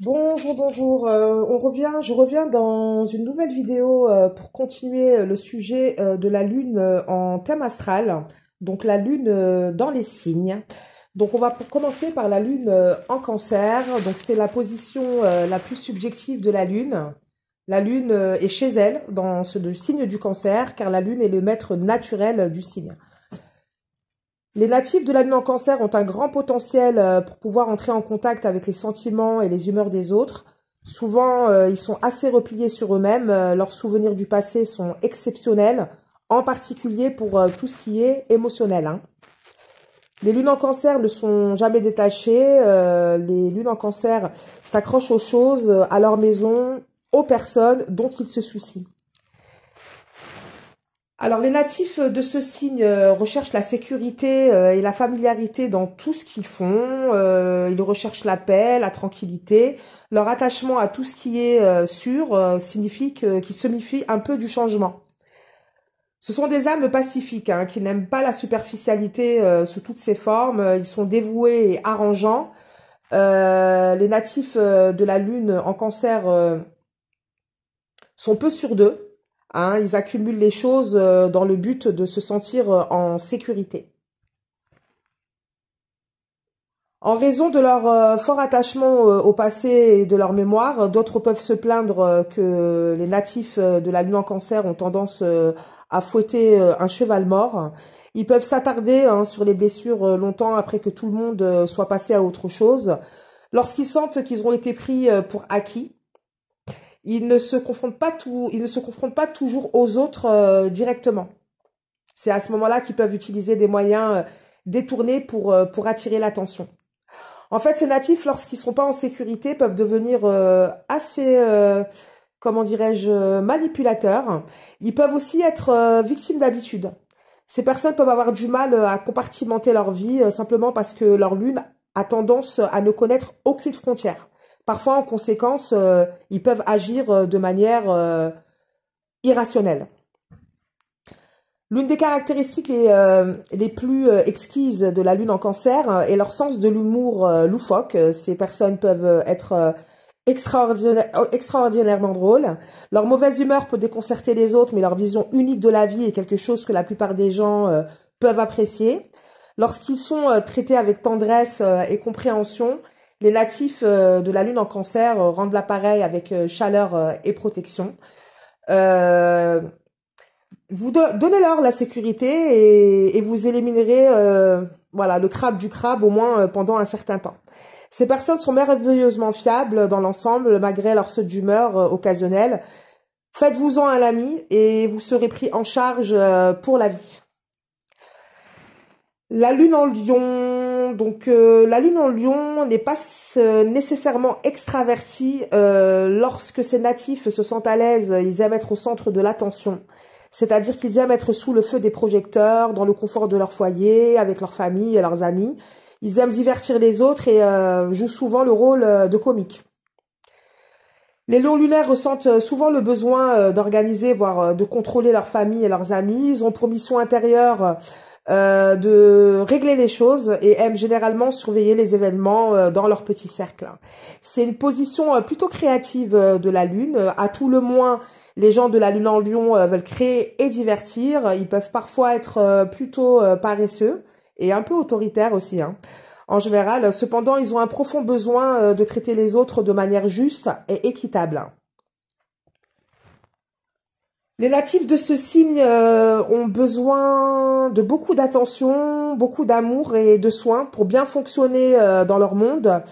Bonjour, bonjour. Euh, on revient, je reviens dans une nouvelle vidéo euh, pour continuer euh, le sujet de la lune en thème astral, donc la lune dans les signes. Donc on va commencer par la lune en cancer. Donc c'est la position la plus subjective de la lune. La lune est chez elle dans ce signe du cancer car la lune est le maître naturel du signe. Les natifs de la lune en cancer ont un grand potentiel euh, pour pouvoir entrer en contact avec les sentiments et les humeurs des autres. Souvent, euh, ils sont assez repliés sur eux-mêmes. Euh, leurs souvenirs du passé sont exceptionnels, en particulier pour tout ce qui est émotionnel. Hein. Les lunes en cancer ne sont jamais détachées. les lunes en cancer s'accrochent aux choses, à leur maison, aux personnes dont ils se soucient. Alors les natifs de ce signe euh, recherchent la sécurité euh, et la familiarité dans tout ce qu'ils font. Euh, ils recherchent la paix, la tranquillité. Leur attachement à tout ce qui est sûr signifie qu'ils se méfient un peu du changement. Ce sont des âmes pacifiques hein, qui n'aiment pas la superficialité sous toutes ses formes. Ils sont dévoués et arrangeants. les natifs de la Lune en cancer sont peu sûrs d'eux Hein, ils accumulent les choses euh, dans le but de se sentir euh, en sécurité. En raison de leur euh, fort attachement au passé et de leur mémoire, d'autres peuvent se plaindre que les natifs de la lune en cancer ont tendance à fouetter un cheval mort. Ils peuvent s'attarder hein, sur les blessures longtemps après que tout le monde soit passé à autre chose. Lorsqu'ils sentent qu'ils ont été pris pour acquis, ils ne se confrontent pas ne se pas toujours aux autres euh, directement. C'est à ce moment-là qu'ils peuvent utiliser des moyens euh, détournés pour euh, pour attirer l'attention. En fait, ces natifs, lorsqu'ils ne sont pas en sécurité, peuvent devenir assez comment dirais-je manipulateurs. Ils peuvent aussi être victimes d'habitude. Ces personnes peuvent avoir du mal à compartimenter leur vie simplement parce que leur lune a tendance à ne connaître aucune frontière. Parfois, en conséquence, euh, ils peuvent agir euh, de manière euh, irrationnelle. L'une des caractéristiques les, plus exquises de la lune en cancer est leur sens de l'humour loufoque. Ces personnes peuvent être extraordinairement drôles. Leur mauvaise humeur peut déconcerter les autres, mais leur vision unique de la vie est quelque chose que la plupart des gens peuvent apprécier. Lorsqu'ils sont traités avec tendresse et compréhension, les natifs euh, de la lune en cancer euh, rendent l'appareil avec euh, chaleur et protection. vous donnez-leur la sécurité et, vous éliminerez voilà le crabe du crabe au moins pendant un certain temps. Ces personnes sont merveilleusement fiables dans l'ensemble malgré leur saut d'humeur occasionnelle. Faites-vous-en un ami et vous serez pris en charge pour la vie. La lune en lion, donc euh, la lune en Lion n'est pas euh, nécessairement extravertie euh, lorsque ses natifs se sentent à l'aise, ils aiment être au centre de l'attention. C'est-à-dire qu'ils aiment être sous le feu des projecteurs, dans le confort de leur foyer, avec leur famille et leurs amis. Ils aiment divertir les autres et jouent souvent le rôle de comique. Les lions lunaires ressentent souvent le besoin d'organiser, voire de contrôler leur famille et leurs amis. Ils ont pour mission intérieure euh, de régler les choses et aiment généralement surveiller les événements euh, dans leur petit cercle. Hein. C'est une position euh, plutôt créative de la Lune. À tout le moins, les gens de la Lune en Lion veulent créer et divertir. Ils peuvent parfois être plutôt paresseux et un peu autoritaires aussi. Hein. en général. Cependant, ils ont un profond besoin de traiter les autres de manière juste et équitable. Hein. Les natifs de ce signe euh, ont besoin de beaucoup d'attention, beaucoup d'amour et de soins pour bien fonctionner euh, dans leur monde.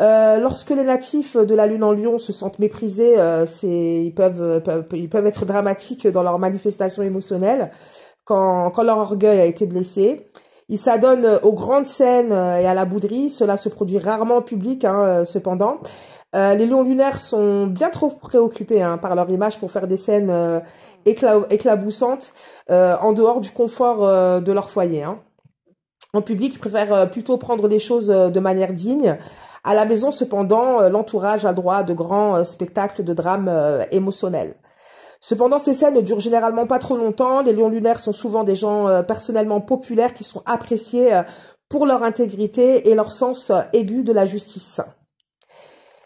Euh, lorsque les natifs de la Lune en Lion se sentent méprisés, ils peuvent, être dramatiques dans leurs manifestations émotionnelles quand, leur orgueil a été blessé. Ils s'adonnent aux grandes scènes et à la bouderie. Cela se produit rarement en public, hein, cependant. Euh, les lions lunaires sont bien trop préoccupés hein, par leur image pour faire des scènes euh, éclaboussantes euh, en dehors du confort de leur foyer. Hein. En public, ils préfèrent plutôt prendre les choses de manière digne. À la maison, cependant, l'entourage a droit de grands spectacles de drames émotionnels. Cependant, ces scènes ne durent généralement pas trop longtemps. Les lions lunaires sont souvent des gens personnellement populaires qui sont appréciés pour leur intégrité et leur sens aigu de la justice.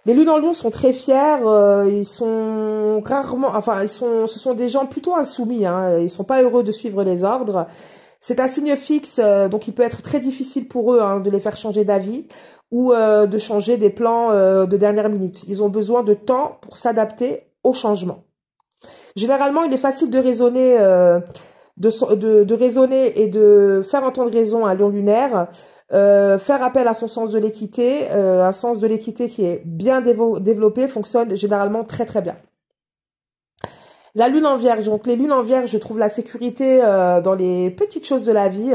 Les lunes en lion sont très fiers, euh, ils sont rarement, enfin, ils sont, ce sont des gens plutôt insoumis, hein, ils sont pas heureux de suivre les ordres. C'est un signe fixe, euh, donc il peut être très difficile pour eux hein, de les faire changer d'avis ou euh, de changer des plans de dernière minute. Ils ont besoin de temps pour s'adapter au changement. Généralement, il est facile de raisonner, de, raisonner et de faire entendre raison à lion lunaire. Euh, faire appel à son sens de l'équité, euh, un sens de l'équité qui est bien développé, fonctionne généralement très très bien. La lune en vierge, donc les lunes en vierge, je trouve la sécurité euh, dans les petites choses de la vie.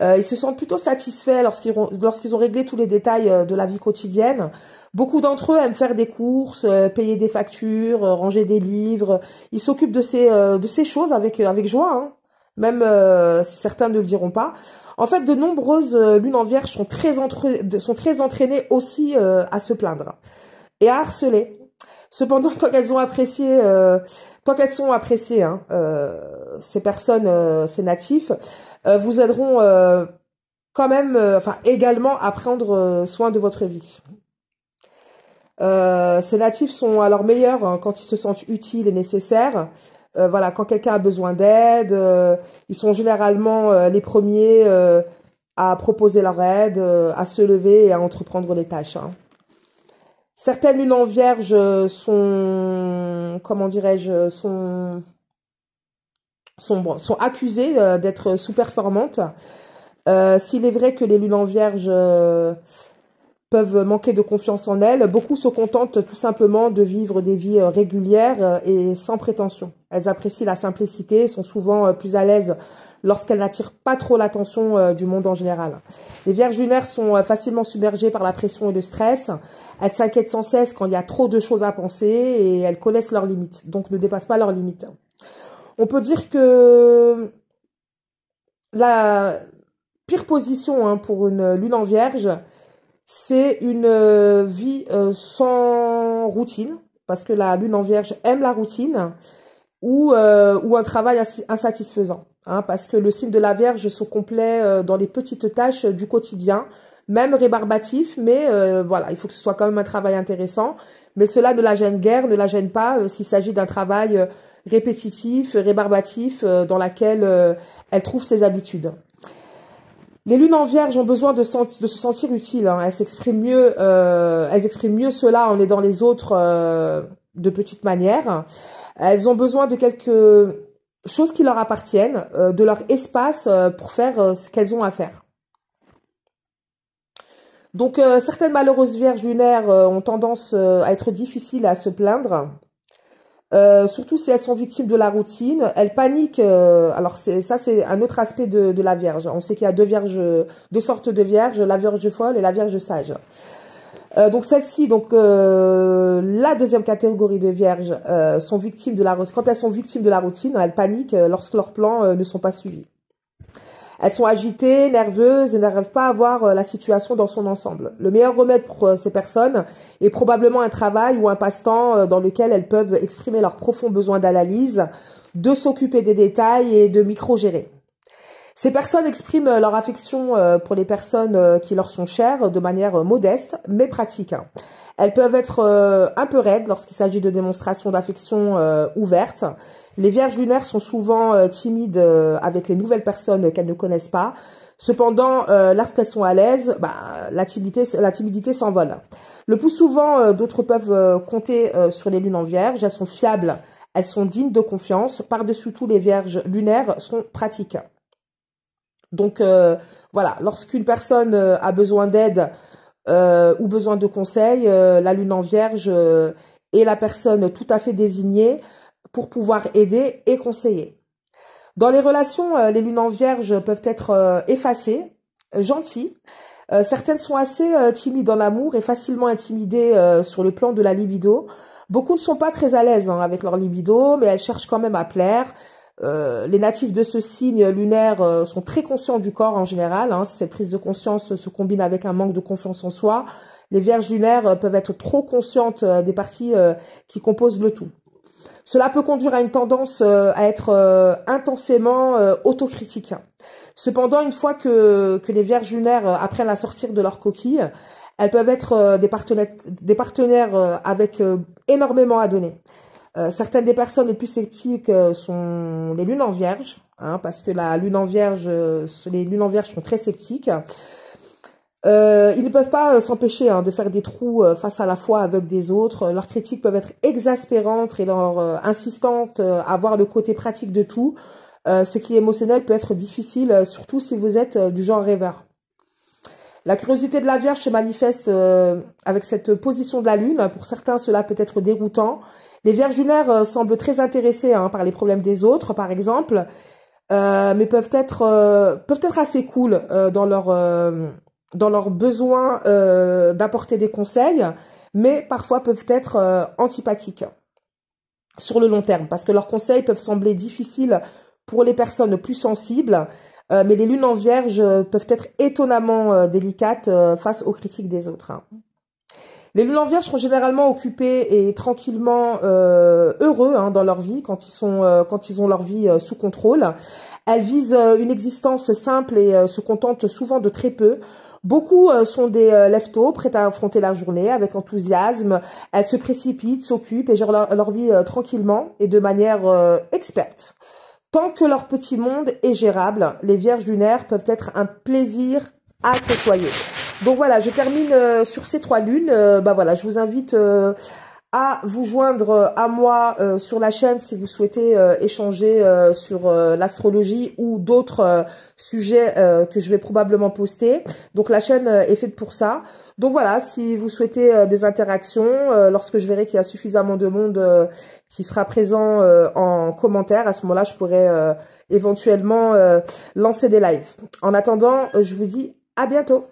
Euh, ils se sentent plutôt satisfaits lorsqu'ils ont, lorsqu'ils ont réglé tous les détails de la vie quotidienne. Beaucoup d'entre eux aiment faire des courses, payer des factures, ranger des livres. Ils s'occupent de ces, de ces choses avec, avec joie. Hein même euh, si certains ne le diront pas. En fait, de nombreuses euh, lunes en vierge sont très, sont très entraînées aussi euh, à se plaindre et à harceler. Cependant, tant qu'elles ont apprécié, tant qu'elles sont appréciées, hein, ces personnes, ces natifs, vous aideront quand même, enfin également à prendre soin de votre vie. ces natifs sont alors meilleurs hein, quand ils se sentent utiles et nécessaires. Euh, voilà, quand quelqu'un a besoin d'aide, euh, ils sont généralement euh, les premiers à proposer leur aide, à se lever et à entreprendre les tâches. Hein. Certaines lunes vierges vierge sont, comment dirais-je, sont, sont, accusées d'être sous-performantes. S'il est vrai que les lunes vierges... vierge peuvent manquer de confiance en elles. Beaucoup se contentent tout simplement de vivre des vies euh, régulières euh, et sans prétention. Elles apprécient la simplicité, sont souvent euh, plus à l'aise lorsqu'elles n'attirent pas trop l'attention du monde en général. Les vierges lunaires sont facilement submergées par la pression et le stress. Elles s'inquiètent sans cesse quand il y a trop de choses à penser et elles connaissent leurs limites, donc ne dépassent pas leurs limites. On peut dire que la pire position hein, pour une lune en vierge, c'est une euh, vie euh, sans routine, parce que la lune en vierge aime la routine, ou, euh, ou un travail insatisfaisant. Hein, parce que le signe de la Vierge se complète dans les petites tâches du quotidien, même rébarbatif, mais voilà, il faut que ce soit quand même un travail intéressant. Mais cela ne la gêne guère, ne la gêne pas s'il s'agit d'un travail répétitif, rébarbatif, dans lequel elle trouve ses habitudes. Les lunes en vierge ont besoin de, se sentir utiles. Hein. Elles s'expriment mieux, euh, elles expriment mieux cela en aidant les autres euh, de petites manières. Elles ont besoin de quelque chose qui leur appartiennent, euh, de leur espace pour faire ce qu'elles ont à faire. Donc certaines malheureuses vierges lunaires ont tendance à être difficiles à se plaindre euh, surtout si elles sont victimes de la routine, elles paniquent. Euh, alors ça, c'est un autre aspect de, la Vierge. On sait qu'il y a deux vierges, deux sortes de vierges, la Vierge folle et la Vierge sage. Euh, donc celle ci donc la deuxième catégorie de vierges sont victimes de la quand elles sont victimes de la routine, elles paniquent lorsque leurs plans ne sont pas suivis. Elles sont agitées, nerveuses et n'arrivent pas à voir euh, la situation dans son ensemble. Le meilleur remède pour euh, ces personnes est probablement un travail ou un passe-temps euh, dans lequel elles peuvent exprimer leur profond besoin d'analyse, de s'occuper des détails et de micro-gérer. Ces personnes expriment leur affection pour les personnes qui leur sont chères de manière modeste mais pratique. Elles peuvent être euh, un peu raides lorsqu'il s'agit de démonstrations d'affection euh, ouvertes. Les vierges lunaires sont souvent euh, timides avec les nouvelles personnes qu'elles ne connaissent pas. Cependant, lorsqu'elles sont à l'aise, bah, la timidité, la timidité s'envole. Le plus souvent, d'autres peuvent compter sur les lunes en vierge. Elles sont fiables, elles sont dignes de confiance. Par-dessus tout, les vierges lunaires sont pratiques. Donc voilà, lorsqu'une personne a besoin d'aide, euh, ou besoin de conseils, euh, la lune en vierge euh, est la personne tout à fait désignée pour pouvoir aider et conseiller. Dans les relations, les lunes en vierge peuvent être effacées, gentilles. certaines sont assez timides en amour et facilement intimidées sur le plan de la libido. Beaucoup ne sont pas très à l'aise hein, avec leur libido, mais elles cherchent quand même à plaire. Euh, les natifs de ce signe lunaire euh, sont très conscients du corps en général. Hein. cette prise de conscience se combine avec un manque de confiance en soi. Les vierges lunaires euh, peuvent être trop conscientes des parties qui composent le tout. Cela peut conduire à une tendance à être intensément autocritique. Cependant, une fois que, les vierges lunaires apprennent à sortir de leur coquille, elles peuvent être des partenaires avec énormément à donner. Euh, certaines des personnes les plus sceptiques euh, sont les lunes en vierge, hein, parce que la lune en vierge, euh, les lunes en vierge sont très sceptiques. ils ne peuvent pas s'empêcher hein, de faire des trous face à la foi avec des autres. Leurs critiques peuvent être exaspérantes et leur insistantes à voir le côté pratique de tout. ce qui est émotionnel peut être difficile, surtout si vous êtes du genre rêveur. La curiosité de la Vierge se manifeste avec cette position de la Lune. Pour certains, cela peut être déroutant les vierges lunaires euh, semblent très intéressées hein, par les problèmes des autres, par exemple, euh, mais peuvent être euh, être assez cool dans leur dans besoin d'apporter des conseils, mais parfois peuvent être antipathiques sur le long terme parce que leurs conseils peuvent sembler difficiles pour les personnes plus sensibles, mais les lunes en vierge peuvent être étonnamment délicates face aux critiques des autres. Hein. Les lulans vierges sont généralement occupées et tranquillement euh, heureux hein, dans leur vie quand ils sont euh, quand ils ont leur vie euh, sous contrôle. Elles visent une existence simple et se contentent souvent de très peu. Beaucoup sont des leftos, prêts à affronter la journée avec enthousiasme. Elles se précipitent, s'occupent et gèrent leur, leur vie tranquillement et de manière experte. Tant que leur petit monde est gérable, les vierges lunaires peuvent être un plaisir à côtoyer. Donc voilà, je termine euh, sur ces trois lunes. Euh, bah voilà, je vous invite euh, à vous joindre à moi sur la chaîne si vous souhaitez échanger sur l'astrologie ou d'autres sujets que je vais probablement poster. Donc la chaîne est faite pour ça. Donc voilà, si vous souhaitez des interactions, lorsque je verrai qu'il y a suffisamment de monde qui sera présent en commentaire, à ce moment-là, je pourrai éventuellement lancer des lives. En attendant, je vous dis à bientôt.